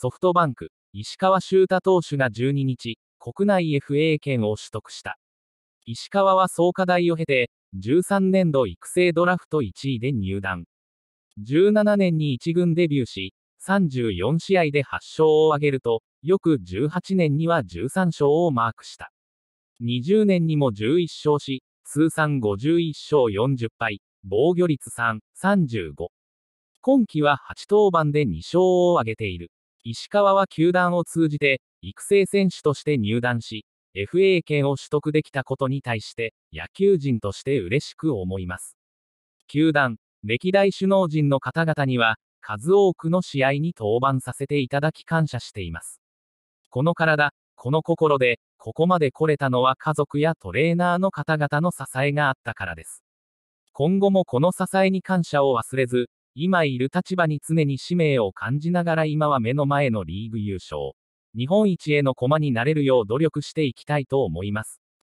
ソフトバンク、石川修太投手が12日、国内 FA 権を取得した。石川は創価大を経て、13年度育成ドラフト1位で入団。17年に1軍デビューし、34試合で8勝を挙げると、翌18年には13勝をマークした。20年にも11勝し、通算51勝40敗、防御率3、35。今季は8登板で2勝を挙げている。石川は球団を通じて、育成選手として入団し、FA 権を取得できたことに対して、野球人として嬉しく思います。球団、歴代首脳陣の方々には、数多くの試合に登板させていただき感謝しています。この体、この心で、ここまで来れたのは家族やトレーナーの方々の支えがあったからです。今後もこの支えに感謝を忘れず、今いる立場に常に使命を感じながら今は目の前のリーグ優勝。日本一への駒になれるよう努力していきたいと思います。